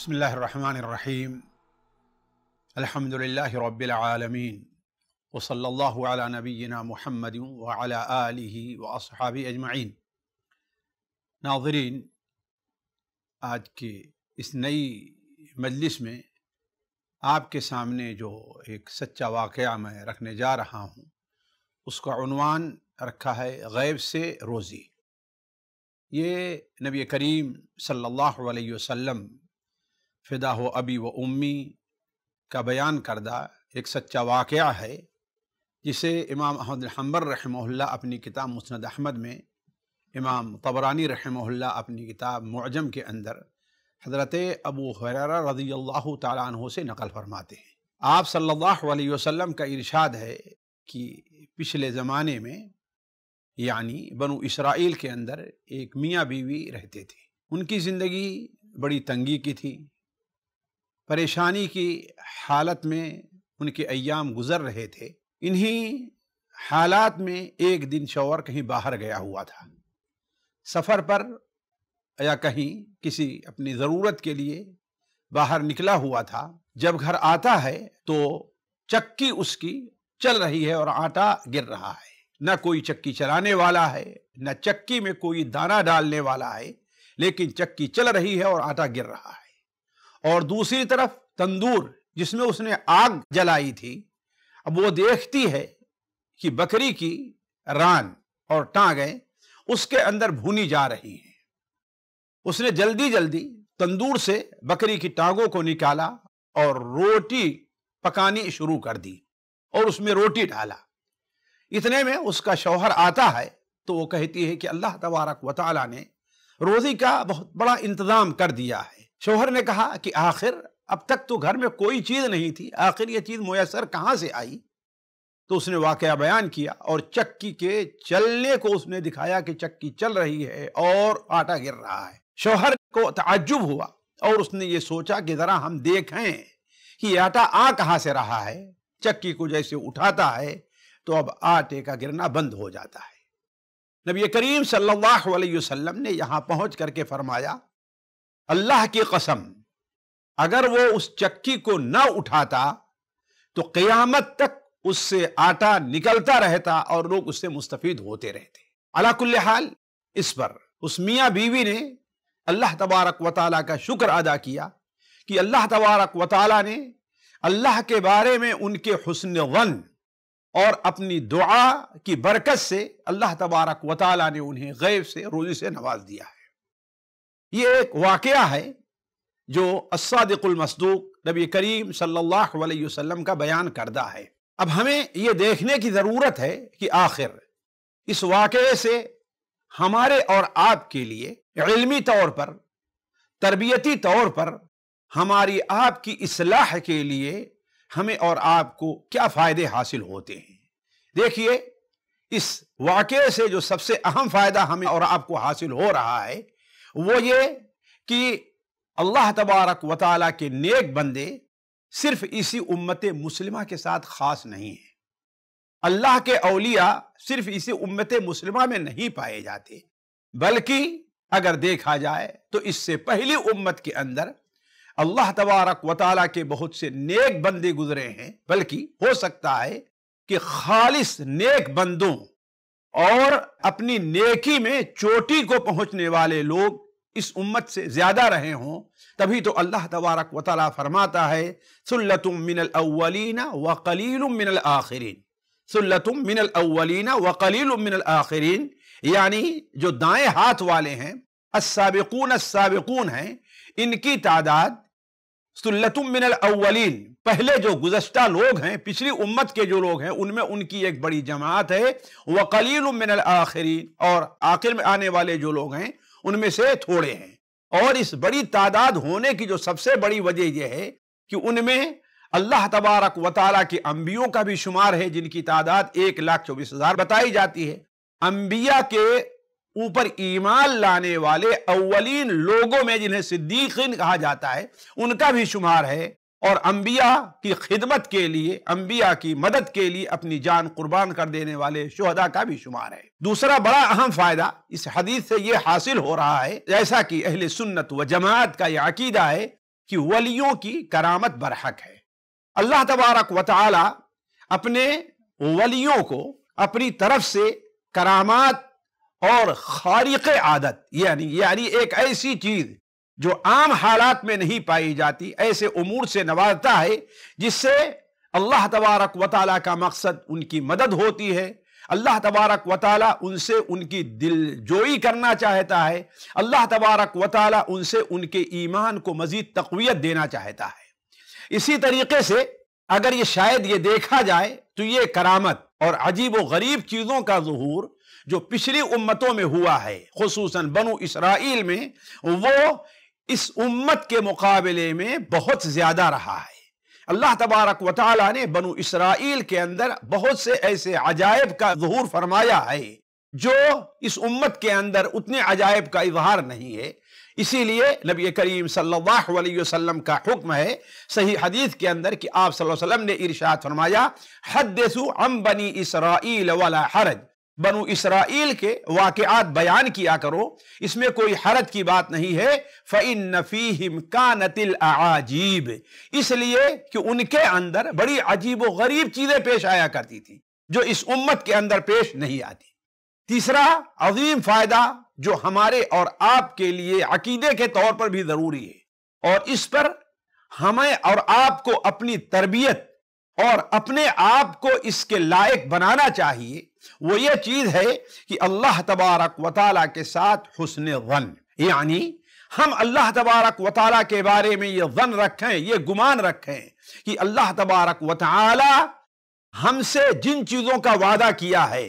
بسم الله الرحمن الرحيم الحمد لله رب العالمين وصلى الله على نبينا محمد وعلى آله وأصحابه أجمعين नाजरीन आज के इस नई मजलिस में आपके सामने जो एक सच्चा वाक़ मैं रखने जा रहा हूँ उसका उनवान रखा है गैब से रोज़ी ये नबी करीम सल्लल्लाहु अलैहि वसल्लम फ़िदा हो अभी व उम्मी का बयान करदा एक सच्चा वाक़ है जिसे इमाम अहमद हम्बर रहमल्ला अपनी किताब मुस्ंद अहमद में इमाम तबरानी रहमल अपनी किताब मुजम के अंदर हज़रत अबू हर रज़ी अल्लाह तु से नकल फरमाते हैं आप सल्ला वसम का इरशाद है कि पिछले ज़माने में यानी बनु इसराइल के अंदर एक मियाँ बीवी रहते थे उनकी ज़िंदगी बड़ी तंगी की थी परेशानी की हालत में उनके अयाम गुजर रहे थे इन्हीं हालात में एक दिन शौहर कहीं बाहर गया हुआ था सफ़र पर या कहीं किसी अपनी ज़रूरत के लिए बाहर निकला हुआ था जब घर आता है तो चक्की उसकी चल रही है और आटा गिर रहा है न कोई चक्की चलाने वाला है न चक्की में कोई दाना डालने वाला है लेकिन चक्की चल रही है और आटा गिर रहा है और दूसरी तरफ तंदूर जिसमें उसने आग जलाई थी अब वो देखती है कि बकरी की रान और टांगें उसके अंदर भूनी जा रही हैं उसने जल्दी जल्दी तंदूर से बकरी की टांगों को निकाला और रोटी पकानी शुरू कर दी और उसमें रोटी डाला इतने में उसका शौहर आता है तो वो कहती है कि अल्लाह तबारक वाली ने रोज़ी का बहुत बड़ा इंतज़ाम कर दिया है शोहर ने कहा कि आखिर अब तक तो घर में कोई चीज़ नहीं थी आखिर यह चीज़ मुयसर कहाँ से आई तो उसने वाक़ बयान किया और चक्की के चलने को उसने दिखाया कि चक्की चल रही है और आटा गिर रहा है शोहर को तजुब हुआ और उसने ये सोचा कि ज़रा हम देखें कि आटा आ कहाँ से रहा है चक्की को जैसे उठाता है तो अब आटे का गिरना बंद हो जाता है नबी करीम सल्लल्लाहु अलैहि वसल्लम ने यहाँ पहुँच करके फरमाया अल्लाह की कसम अगर वो उस चक्की को न उठाता तो क़यामत तक उससे आटा निकलता रहता और लोग उससे मुस्तफ़ीद होते रहते अलाकुल्ल हाल इस पर उस मियाँ बीवी ने अल्लाह तबारक व का शुक्र अदा किया कि अल्लाह तबारक व ने अल्लाह के बारे में उनके हसन वन और अपनी दुआ की बरकत से अल्लाह तबारक व ताली ने उन्हें गैब से रोजी से नवाज दिया है ये एक वाक़ है जो असादिकुल मसदूक नबी करीम सल्लल्लाहु अलैहि वसल्लम का बयान करदा है अब हमें ये देखने की ज़रूरत है कि आखिर इस वाक़े से हमारे और आपके लिए इलमी तौर पर तरबियती तौर पर हमारी आपकी इसलाह के लिए हमें और आपको क्या फ़ायदे हासिल होते हैं देखिए इस वाक़े से जो सबसे अहम फ़ायदा हमें और आपको हासिल हो रहा है वो ये कि अल्लाह तबारक व के नेक बंदे सिर्फ इसी उम्मत मुस्लिमा के साथ ख़ास नहीं है अल्लाह के अलिया सिर्फ इसी उम्मत मुस्लिमा में नहीं पाए जाते बल्कि अगर देखा जाए तो इससे पहली उम्मत के अंदर अल्लाह तबारक व के बहुत से नेक बंदे गुजरे हैं बल्कि हो सकता है कि खालिस नेक बंदों और अपनी नेकी में चोटी को पहुंचने वाले लोग इस उम्मत से ज्यादा रहे हों तभी तो अल्लाह तबारक वाल फरमाता है सुल्लतुम मिनल अव्वलीना व कलील मिनल आखिरीन सुल्लतुम मिनल अव्वलीना व कलील मिनल आखिरीन यानी जो दाएं हाथ वाले हैं असाबिकून असाबिकून हैं इनकी तादाद मिनल अव्वलीन पहले जो गुजश्ता लोग हैं पिछली उम्मत के जो लोग हैं उनमें उनकी एक बड़ी जमात है कलील मिनल आखिरीन और आखिर में आने वाले जो लोग हैं उनमें से थोड़े हैं और इस बड़ी तादाद होने की जो सबसे बड़ी वजह यह है कि उनमें अल्लाह तबारक वाली के अम्बियों का भी शुमार है जिनकी तादाद एक लाख चौबीस हजार बताई जाती है अम्बिया के ऊपर ईमान लाने वाले अव्वलीन लोगों में जिन्हें सिद्दीकिन कहा जाता है उनका भी शुमार है और अम्बिया की खिदमत के लिए अम्बिया की मदद के लिए अपनी जान कुर्बान कर देने वाले शहदा का भी शुमार है दूसरा बड़ा अहम फायदा इस हदीस से यह हासिल हो रहा है जैसा कि अहल सुन्नत व जमात का यह अकीदा है कि वलियों की करामत बरहक है अल्लाह तबारक वाली अपने वलियों को अपनी तरफ से करामात और खारिक आदत यानी यानी एक ऐसी चीज जो आम हालात में नहीं पाई जाती ऐसे उमूर से नवाजता है जिससे अल्लाह तबारक वाली का मकसद उनकी मदद होती है अल्लाह तबारक वाली उनसे उनकी दिलजोई करना चाहता है अल्लाह तबारक वाली उनसे उनके ईमान को मज़ीद तकवीत देना चाहता है इसी तरीके से अगर ये शायद ये देखा जाए तो ये करामत और अजीब व गरीब चीज़ों का जहूर जो पिछली उम्मतों में हुआ है खसूस बनु इसराइल में वो इस उम्मत के मुकाबले में बहुत ज़्यादा रहा है अल्लाह तबारक वाल ने बनु इसराइल के अंदर बहुत से ऐसे अजायब का जहूर फरमाया है जो इस उम्मत के अंदर उतने अजायब का इजहार नहीं है इसीलिए नबी करीम सल्लल्लाहु अलैहि वसल्लम का हुक्म है सही हदीस के अंदर कि आप सल्लल्लाहु अलैहि वसल्लम ने इरशाद फरमाया हदसु अम बनी इसराइल वाला हरज बनु इसराइल के वाकत बयान किया करो इसमें कोई हरत की बात नहीं है फ़ैन नफ़ीम का नतिल आजीब इसलिए कि उनके अंदर बड़ी अजीब व गरीब चीज़ें पेश आया करती थी जो इस उम्मत के अंदर पेश नहीं आती तीसरा अजीम फ़ायदा जो हमारे और आपके लिए अकीदे के तौर पर भी ज़रूरी है और इस पर हमें और आपको अपनी तरबियत और अपने आप को इसके लायक बनाना चाहिए वो ये चीज़ है कि अल्लाह तबारक वाली के साथ हुसन वन यानी हम अल्लाह तबारक वाली के बारे में ये वन रखें ये गुमान रखें कि अल्लाह तबारक वाली हमसे जिन चीज़ों का वादा किया है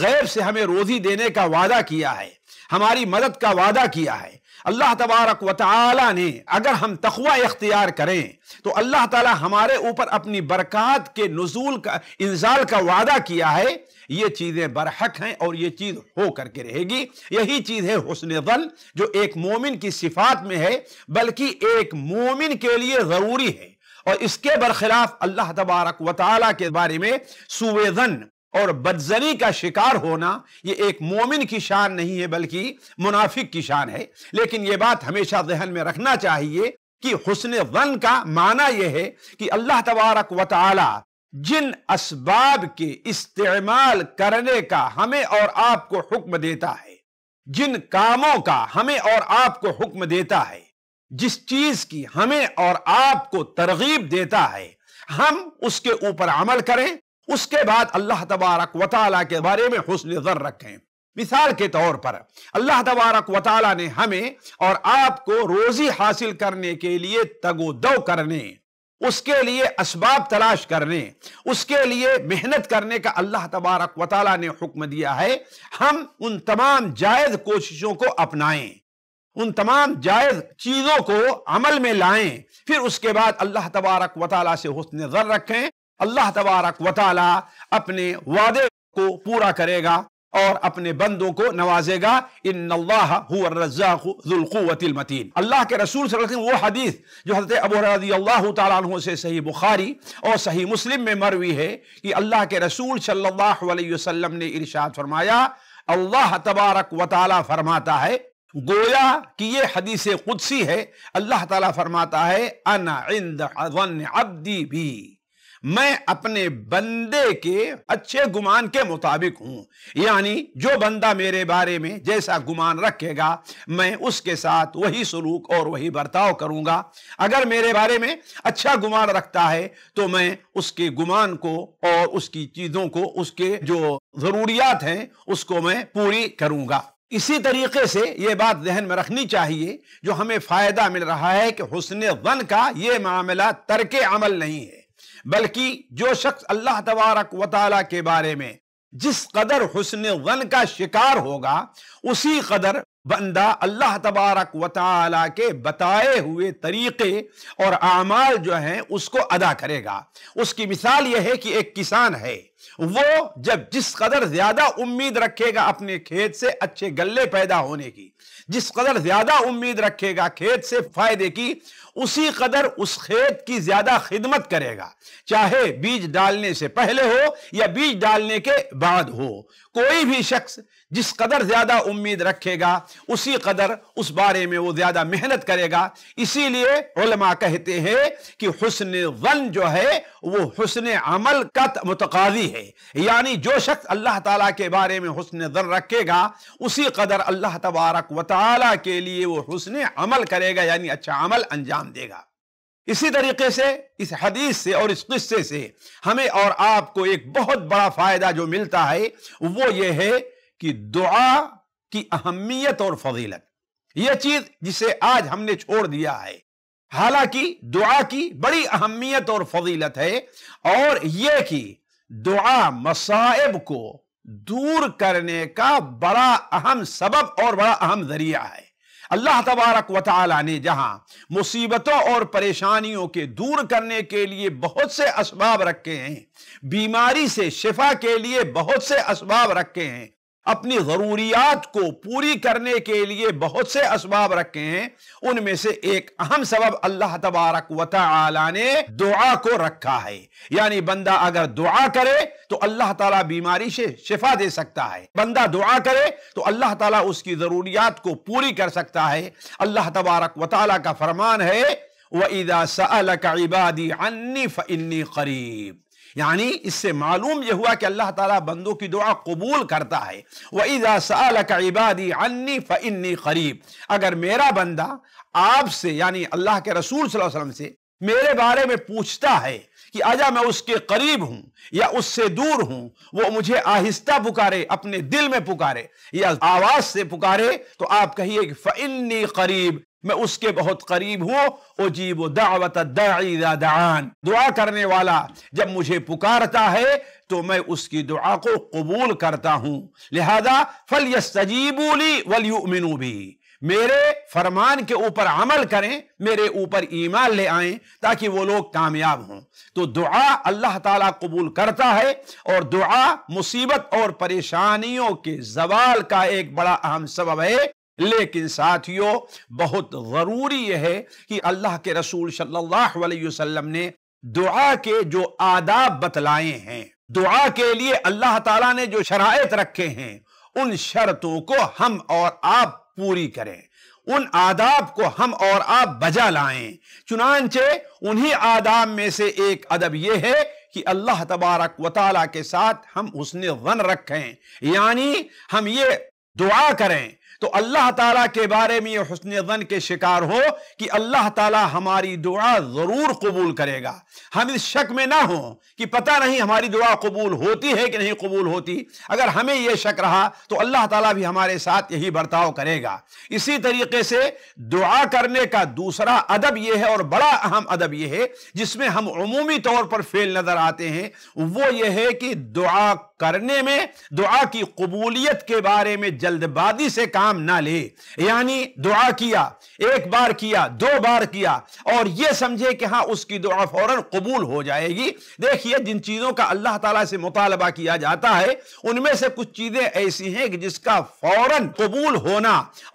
गैर से हमें रोज़ी देने का वादा किया है हमारी मदद का वादा किया है अल्लाह तबारक व ने अगर हम तखवा इख्तियार करें तो अल्लाह ताला हमारे ऊपर अपनी बरक़ात के नजूल का इंजाल का वादा किया है ये चीज़ें बरहक हैं और ये चीज़ हो करके रहेगी यही चीज़ है हसन जन जो एक मोमिन की सिफात में है बल्कि एक मोमिन के लिए ज़रूरी है और इसके बरखिलाफ अल्लाह तबारक व के बारे में सुवेदन और बदजनी का शिकार होना ये एक मोमिन की शान नहीं है बल्कि मुनाफिक की शान है लेकिन ये बात हमेशा जहन में रखना चाहिए कि हुसन वन का माना यह है कि अल्लाह तबारक व जिन इसबाब के इस्तेमाल करने का हमें और आपको हुक्म देता है जिन कामों का हमें और आपको हुक्म देता है जिस चीज की हमें और आपको तरगीब देता है हम उसके ऊपर अमल करें उसके बाद अल्लाह तबारक वाली के बारे में हौसल जर रखें मिसाल के तौर पर अल्लाह तबारक वाली ने हमें और आपको रोज़ी हासिल करने के लिए तगोदो करने उसके लिए इसबाब तलाश करने उसके लिए मेहनत करने का अल्लाह तबारक वाली ने हुक्म दिया है हम उन तमाम जायज़ कोशिशों को अपनाएं उन तमाम जायज़ चीज़ों को अमल में लाएं फिर उसके बाद अल्लाह तबारक वाली से हसन जर रखें अल्लाह तबारक वाली अपने वादे को पूरा करेगा और अपने बंदों को नवाजेगा इन मतीन अल्लाह के रसूल वो हदीस जो हजरत अबू रजी अल्लाह तु से सही बुखारी और सही मुस्लिम में मरवी है कि अल्लाह के रसूल सल्लल्लाहु अलैहि वसल्लम ने इरशाद फरमाया अल्लाह तबारक वाली फरमाता है गोया कि ये हदीस कुदसी है अल्लाह ताला फरमाता है अना इंद अब्दी भी मैं अपने बंदे के अच्छे गुमान के मुताबिक हूं यानी जो बंदा मेरे बारे में जैसा गुमान रखेगा मैं उसके साथ वही सलूक और वही बर्ताव करूंगा अगर मेरे बारे में अच्छा गुमान रखता है तो मैं उसके गुमान को और उसकी चीजों को उसके जो जरूरियात हैं उसको मैं पूरी करूंगा इसी तरीके से ये बात जहन में रखनी चाहिए जो हमें फ़ायदा मिल रहा है कि हुसन वन का ये मामला तर्क अमल नहीं है बल्कि जो शख्स अल्लाह तबारक वाली के बारे में जिस कदर हुसन गन का शिकार होगा उसी कदर बंदा अल्लाह तबारक वाली के बताए हुए तरीक़े और आमाल जो हैं उसको अदा करेगा उसकी मिसाल यह है कि एक किसान है वो जब जिस कदर ज़्यादा उम्मीद रखेगा अपने खेत से अच्छे गल्ले पैदा होने की जिस कदर ज्यादा उम्मीद रखेगा खेत से फायदे की उसी कदर उस खेत की ज्यादा खिदमत करेगा चाहे बीज डालने से पहले हो या बीज डालने के बाद हो कोई भी शख्स जिस कदर ज्यादा उम्मीद रखेगा उसी कदर उस बारे में वो ज्यादा मेहनत करेगा इसीलिए उलमा कहते हैं कि हुसन वन जो है वो हुसन अमल का मुतकाजी है यानी जो शख्स अल्लाह ताला के बारे में हुसन दर रखेगा उसी कदर अल्लाह तबारक व के लिए वो हुसन अमल करेगा यानी अच्छा अमल अंजाम देगा इसी तरीके से इस हदीस से और इस किस्से से हमें और आपको एक बहुत बड़ा फ़ायदा जो मिलता है वो ये है कि दुआ की अहमियत और फजीलत यह चीज जिसे आज हमने छोड़ दिया है हालांकि दुआ की बड़ी अहमियत और फजीलत है और यह कि दुआ मसाइब को दूर करने का बड़ा अहम सबब और बड़ा अहम जरिया है अल्लाह तबारक व ने जहां मुसीबतों और परेशानियों के दूर करने के लिए बहुत से इसबाब रखे हैं बीमारी से शिफा के लिए बहुत से इसबाब रखे हैं अपनी ज़रूरियात को पूरी करने के लिए बहुत से इसबाब रखे हैं उनमें से एक अहम सबब अल्लाह तबारक वाली ने दुआ को रखा है यानी बंदा अगर दुआ करे तो अल्लाह ताला बीमारी से शिफा दे सकता है बंदा दुआ करे तो अल्लाह ताला उसकी ज़रूरियात को पूरी कर सकता है अल्लाह तबारक वाली का फरमान है वह ईदा सबादी अन्नी फ़ करीब यानी इससे मालूम यह हुआ कि अल्लाह ताला बंदों की दुआ कबूल करता है वह इजा इबादी अन्नी फ़न्नी करीब अगर मेरा बंदा आपसे यानी अल्लाह के रसूल वसल्लम से मेरे बारे में पूछता है कि आजा मैं उसके करीब हूं या उससे दूर हूं वो मुझे आहिस्ता पुकारे अपने दिल में पुकारे या आवाज से पुकारे तो आप कहिए कि फ़इन्नी करीब मैं उसके बहुत करीब हूँ उजीब दावत दान दुआ करने वाला जब मुझे पुकारता है तो मैं उसकी दुआ को कबूल करता हूँ लिहाजा फल यजीबूली वलयुमिनु भी मेरे फरमान के ऊपर अमल करें मेरे ऊपर ईमान ले आए ताकि वो लोग कामयाब हों तो दुआ अल्लाह ताला कबूल करता है और दुआ मुसीबत और परेशानियों के जवाल का एक बड़ा अहम सबब है लेकिन साथियों बहुत ज़रूरी है कि अल्लाह के रसूल सल्लल्लाहु अलैहि वसल्लम ने दुआ के जो आदाब बतलाए हैं दुआ के लिए अल्लाह ताला ने जो शरात रखे हैं उन शर्तों को हम और आप पूरी करें उन आदाब को हम और आप बजा लाएं चुनानचे उन्हीं आदाब में से एक अदब यह है कि अल्लाह तबारक वाल के साथ हम उसने वन रखें यानी हम ये दुआ करें तो अल्लाह ताला के बारे में हसन जन के शिकार हो कि अल्लाह ताला हमारी दुआ ज़रूर कबूल करेगा हम इस शक में ना हो कि पता नहीं हमारी दुआ कबूल होती है कि नहीं कबूल होती अगर हमें यह शक रहा तो अल्लाह ताला भी हमारे साथ यही बर्ताव करेगा इसी तरीके से दुआ करने का दूसरा अदब यह है और बड़ा अहम अदब यह है जिसमें हम अमूमी तौर पर फेल नज़र आते हैं वो ये है कि दुआ करने में दुआ की कबूलियत के बारे में जल्दबाजी से काम ना ले यानी दुआ किया एक बार किया दो बार किया और यह समझे कि हाँ उसकी दुआ फौरन कबूल हो जाएगी देखिए जिन चीज़ों का अल्लाह ताला से मुतालबा किया जाता है उनमें से कुछ चीज़ें ऐसी हैं कि जिसका फौरन कबूल होना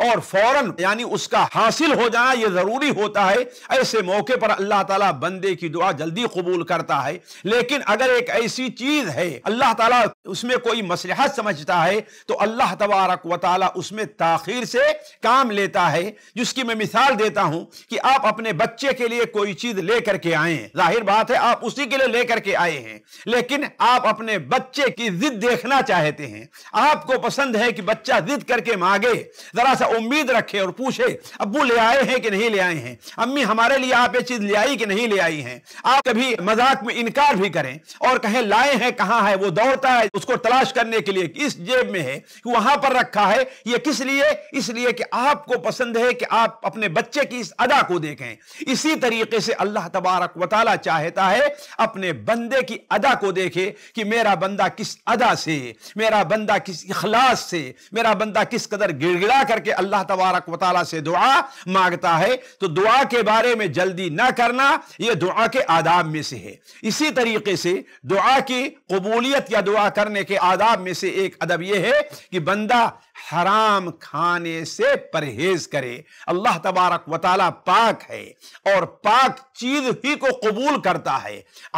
और फौरन यानी उसका हासिल हो जाना यह ज़रूरी होता है ऐसे मौके पर अल्लाह ताला बंदे की दुआ जल्दी कबूल करता है लेकिन अगर एक ऐसी चीज़ है अल्लाह ताला वक्त उसमें कोई मसलहत समझता है तो अल्लाह तबारक व उसमें ताखिर से काम लेता है जिसकी मैं मिसाल देता हूं कि आप अपने बच्चे के लिए कोई चीज लेकर के आए जाहिर बात है आप उसी के लिए लेकर के आए हैं लेकिन आप अपने बच्चे की जिद देखना चाहते हैं आपको पसंद है कि बच्चा जिद करके मांगे जरा सा उम्मीद रखे और पूछे अबू ले आए हैं कि नहीं ले आए हैं अम्मी हमारे लिए आप ये चीज ले आई कि नहीं ले आई है आप कभी मजाक में इनकार भी करें और कहें लाए हैं कहां है वो दौड़ता है जाए उसको तलाश करने के लिए किस जेब में है वहां पर रखा है ये किस लिए इसलिए कि आपको पसंद है कि आप अपने बच्चे की इस अदा को देखें इसी तरीके से अल्लाह तबारक वाली चाहता है अपने बंदे की अदा को देखे कि मेरा बंदा किस अदा से मेरा बंदा किस इखलास से मेरा बंदा किस कदर गिड़गिड़ा करके अल्लाह तबारक वाली से दुआ मांगता है तो दुआ के बारे में जल्दी ना करना यह दुआ के आदाब में से है इसी तरीके से दुआ की कबूलियत या दुआ करने के आदाब में से एक अदब यह है कि बंदा हराम खाने से परहेज करे अल्लाह तबारक वाली पाक है और पाक चीज ही को कबूल करता है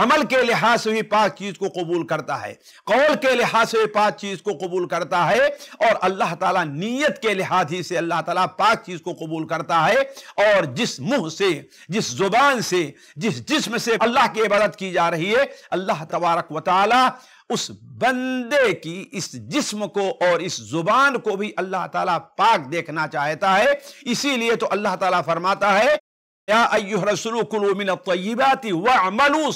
अमल के लिहाज से भी पाक चीज को कबूल करता है कौल के लिहाज से पाक चीज को कबूल करता है और अल्लाह ताला नीयत के लिहाज ही से अल्लाह ताला पाक चीज को कबूल करता है और जिस मुंह से जिस जुबान से जिस जिस्म से अल्लाह की इबादत की जा रही है अल्लाह तबारक वाली उस बंदे की इस जिस्म को और इस जुबान को भी अल्लाह ताला पाक देखना चाहता है इसीलिए तो अल्लाह ताला फरमाता है या अय्युह रसूल कुलू मिन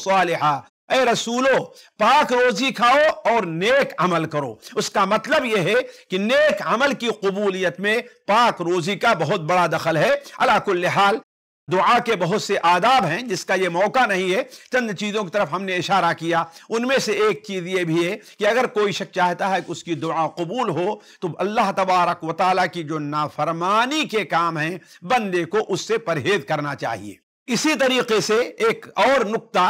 सालिहा ए रसूलो पाक रोजी खाओ और नेक अमल करो उसका मतलब यह है कि नेक अमल की कबूलियत में पाक रोजी का बहुत बड़ा दखल है अलाकुल्ल हाल दुआ के बहुत से आदाब हैं जिसका ये मौका नहीं है चंद चीज़ों की तरफ हमने इशारा किया उनमें से एक चीज़ ये भी है कि अगर कोई शख्स चाहता है कि उसकी दुआ कबूल हो तो अल्लाह तबारक व की जो नाफरमानी के काम हैं बंदे को उससे परहेज करना चाहिए इसी तरीके से एक और नुकता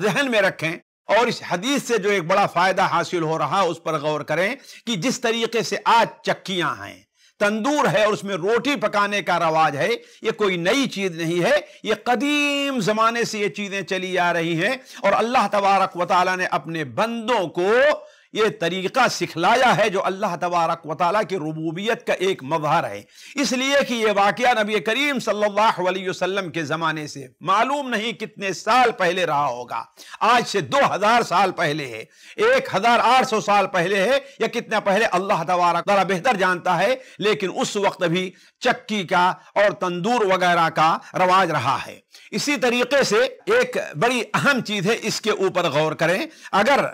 जहन में रखें और इस हदीस से जो एक बड़ा फ़ायदा हासिल हो रहा है उस पर गौर करें कि जिस तरीके से आज चक्कियाँ हैं तंदूर है और उसमें रोटी पकाने का रवाज है ये कोई नई चीज़ नहीं है ये कदीम ज़माने से ये चीज़ें चली आ रही हैं और अल्लाह तबारक वाली ने अपने बंदों को ये तरीक़ा सिखलाया है जो अल्लाह तबारक वाली की रबूबियत का एक मजहर है इसलिए कि यह वाक़ नबी करीम सल्लल्लाहु अलैहि वसल्लम के ज़माने से मालूम नहीं कितने साल पहले रहा होगा आज से दो हज़ार साल पहले है एक हज़ार आठ सौ साल पहले है या कितना पहले अल्लाह तबारक वाला बेहतर जानता है लेकिन उस वक्त भी चक्की का और तंदूर वगैरह का रवाज रहा है इसी तरीके से एक बड़ी अहम चीज़ है इसके ऊपर गौर करें अगर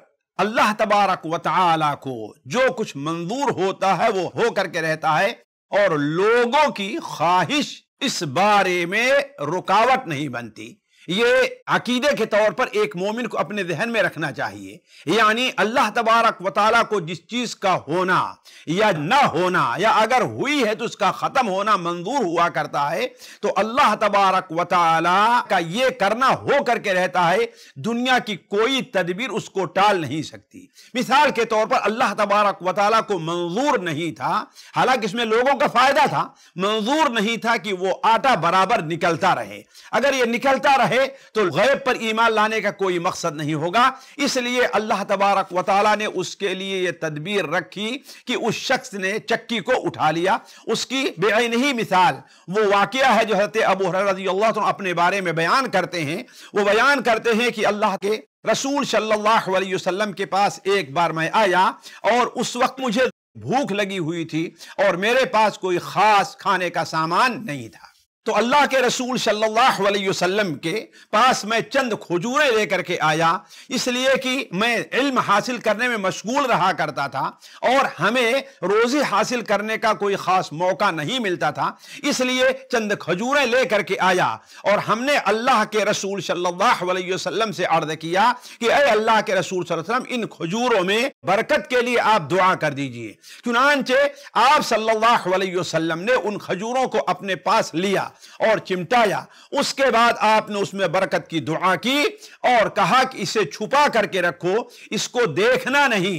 अल्लाह तबारक वाला को जो कुछ मंजूर होता है वो हो करके रहता है और लोगों की ख्वाहिश इस बारे में रुकावट नहीं बनती ये अकीदे के तौर पर एक मोमिन को अपने जहन में रखना चाहिए यानी अल्लाह तबारक वाली को जिस चीज़ का होना या ना होना या अगर हुई है तो उसका ख़त्म होना मंजूर हुआ करता है तो अल्लाह तबारक वाली का ये करना हो करके रहता है दुनिया की कोई तदबीर उसको टाल नहीं सकती मिसाल के तौर पर अल्लाह तबारक वाली को मंजूर नहीं था हालांकि इसमें लोगों का फ़ायदा था मंजूर नहीं था कि वो आटा बराबर निकलता रहे अगर ये निकलता रहे है तो गैब पर ईमान लाने का कोई मकसद नहीं होगा इसलिए अल्लाह तबारक वाली ने उसके लिए यह तदबीर रखी कि उस शख्स ने चक्की को उठा लिया उसकी बेआन ही मिसाल वो वाक़ है जो हजरत अबू रजी अल्लाह तो अपने बारे में बयान करते हैं वो बयान करते हैं कि अल्लाह के रसूल सल्लल्लाहु अलैहि वसल्लम के पास एक बार मैं आया और उस वक्त मुझे भूख लगी हुई थी और मेरे पास कोई ख़ास खाने का सामान नहीं था तो अल्लाह के रसूल सल्लल्लाहु अलैहि वसल्लम के पास मैं चंद खजूरें लेकर के आया इसलिए कि मैं इल्म हासिल करने में मशगूल रहा करता था और हमें रोज़ी हासिल करने का कोई ख़ास मौका नहीं मिलता था इसलिए चंद खजूरें लेकर के आया और हमने अल्लाह के रसूल सल्लल्लाहु अलैहि वसल्लम से अर्ज किया कि अरे अल्लाह के रसूल वसल्लम इन खजूरों में बरकत के लिए आप दुआ कर दीजिए चुनानचे आप सल्लल्लाहु ने उन खजूरों को अपने पास लिया और चिमटाया उसके बाद आपने उसमें बरकत की दुआ की और कहा कि इसे छुपा करके रखो इसको देखना नहीं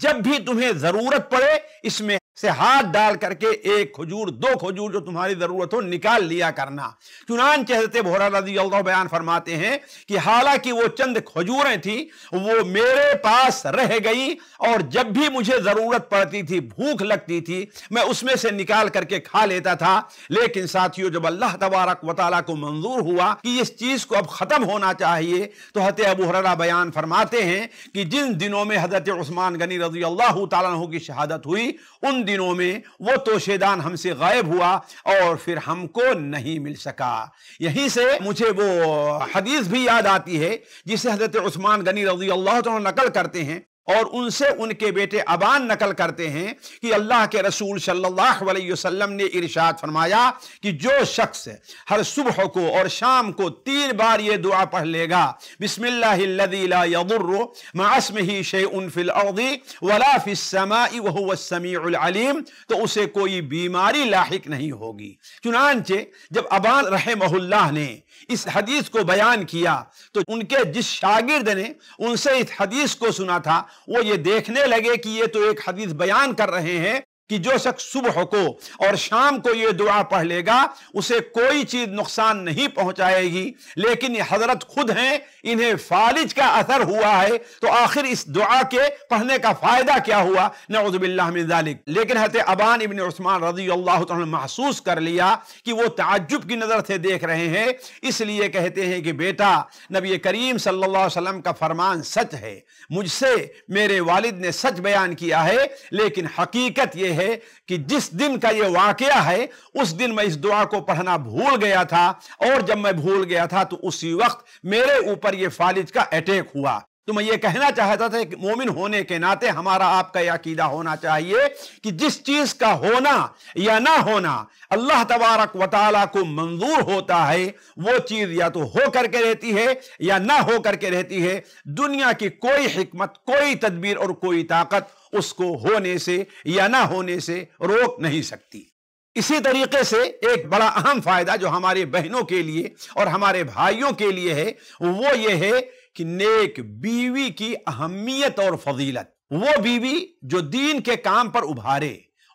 जब भी तुम्हें जरूरत पड़े इसमें से हाथ डाल करके एक खजूर दो खजूर जो तुम्हारी जरूरत हो निकाल लिया करना चुनान चहते भोरा रजी अल्लाह बयान फरमाते हैं कि हालांकि वो चंद खजूरें थी वो मेरे पास रह गई और जब भी मुझे जरूरत पड़ती थी भूख लगती थी मैं उसमें से निकाल करके खा लेता था लेकिन साथियों जब अल्लाह तबारक वाली को मंजूर हुआ कि इस चीज को अब खत्म होना चाहिए तो हत अबू हरा बयान फरमाते हैं कि जिन दिनों में हजरत उस्मान गनी रजी अल्लाह तु की शहादत हुई उन दिनों में वो तोशेदान हमसे गायब हुआ और फिर हमको नहीं मिल सका यहीं से मुझे वो हदीस भी याद आती है जिसे हजरत उस्मान गनी रजी अल्लाह नकल करते हैं और उनसे उनके बेटे अबान नकल करते हैं कि अल्लाह के रसूल सल्लल्लाहु अलैहि वसल्लम ने इरशाद फरमाया कि जो शख्स हर सुबह को और शाम को तीन बार ये दुआ पढ़ लेगा बिस्मिल्लादुर्रमही तो उसे कोई बीमारी लाहिक नहीं होगी चुनानचे जब अबान रहे ने इस हदीस को बयान किया तो उनके जिस शागिर्द ने उनसे इस हदीस को सुना था वो ये देखने लगे कि ये तो एक हदीस बयान कर रहे हैं कि जो शख्स सुबह को और शाम को यह दुआ पढ़ लेगा उसे कोई चीज़ नुकसान नहीं पहुंचाएगी लेकिन हजरत खुद हैं इन्हें फालिज का असर हुआ है तो आखिर इस दुआ के पढ़ने का फ़ायदा क्या हुआ नौजबिल्लिक लेकिन हत अबान इबन उस्मान रजी अल्लाह महसूस कर लिया कि वो ताज्जुब की नज़र से देख रहे हैं इसलिए कहते हैं कि बेटा नबी करीम सल्ला वसम का फरमान सच है मुझसे मेरे वालिद ने सच बयान किया है लेकिन हकीकत यह है कि जिस दिन का ये वाकया है उस दिन मैं इस दुआ को पढ़ना भूल गया था और जब मैं भूल गया था तो उसी वक्त मेरे ऊपर ये फालिज का अटैक हुआ तो मैं ये कहना चाहता था कि मोमिन होने के नाते हमारा आपका यह अकीदा होना चाहिए कि जिस चीज का होना या ना होना अल्लाह तबारक वाली को मंजूर होता है वो चीज या तो हो करके रहती है या ना हो करके रहती है दुनिया की कोई हिकमत कोई तदबीर और कोई ताकत उसको होने से या ना होने से रोक नहीं सकती इसी तरीके से एक बड़ा अहम फायदा जो हमारे बहनों के लिए और हमारे भाइयों के लिए है वो ये है कि नेक बीवी की अहमियत और फजीलत वो बीवी जो दीन के काम पर उभारे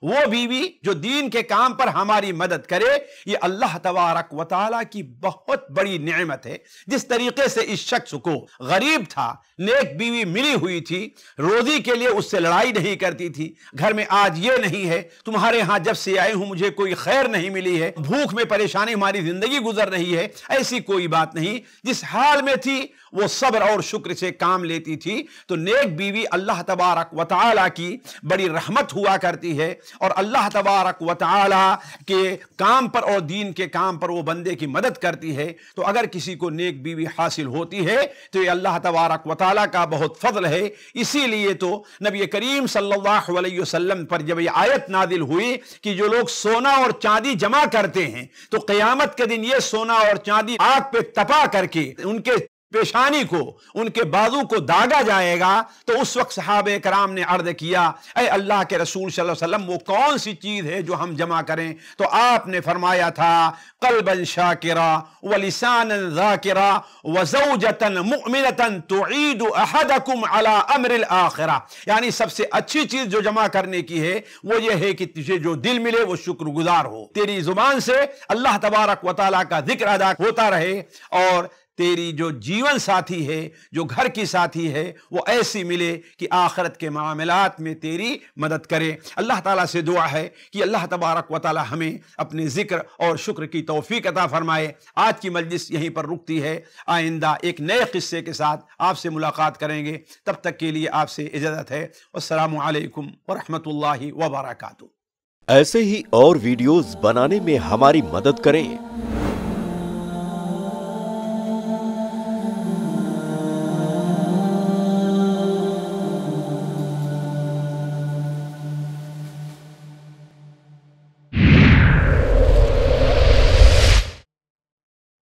वो बीवी जो दीन के काम पर हमारी मदद करे ये अल्लाह तबारक व की बहुत बड़ी नेमत है जिस तरीके से इस शख्स को गरीब था नेक बीवी मिली हुई थी रोजी के लिए उससे लड़ाई नहीं करती थी घर में आज ये नहीं है तुम्हारे यहां जब से आए हूं मुझे कोई खैर नहीं मिली है भूख में परेशानी हमारी जिंदगी गुजर रही है ऐसी कोई बात नहीं जिस हाल में थी वो सब्र और शुक्र से काम लेती थी तो नेक बीवी अल्लाह तबारक वाली की बड़ी रहमत हुआ करती है और अल्लाह तबारक वाली के काम पर और दीन के काम पर वो बंदे की मदद करती है तो अगर किसी को नेक बीवी हासिल होती है तो ये अल्लाह तबारक वाली का बहुत फजल है इसीलिए तो नबी करीम सल्लल्लाहु अलैहि वसल्लम पर जब ये आयत नादिल हुई कि जो लोग सोना और चांदी जमा करते हैं तो कयामत के दिन ये सोना और चांदी आग पे तपा करके उनके पेशानी को उनके बाजू को दागा जाएगा तो उस वक्त साहब कराम ने अर्द किया अरे अल्लाह के रसूल वसल्लम वो कौन सी चीज़ है जो हम जमा करें तो आपने फरमाया था कलबन शाकिरा व जाकिरा वजन मुमिनतन तो ईद अहदकुम अला अमरिल आखिरा यानी सबसे अच्छी चीज़ जो जमा करने की है वो ये है कि तुझे जो दिल मिले वो शुक्रगुजार हो तेरी जुबान से अल्लाह तबारक वाल का जिक्र अदा होता रहे और तेरी जो जीवन साथी है जो घर की साथी है वो ऐसी मिले कि आखरत के मामलात में तेरी मदद करे अल्लाह ताला से दुआ है कि अल्लाह तबारक व ताली हमें अपने ज़िक्र और शुक्र की तोफ़ी अता फ़रमाए आज की मजलिस यहीं पर रुकती है आइंदा एक नए क़स्से के साथ आपसे मुलाकात करेंगे तब तक के लिए आपसे इजाज़त है असलकम वरहमल वबरक ऐसे ही और वीडियोज़ बनाने में हमारी मदद करें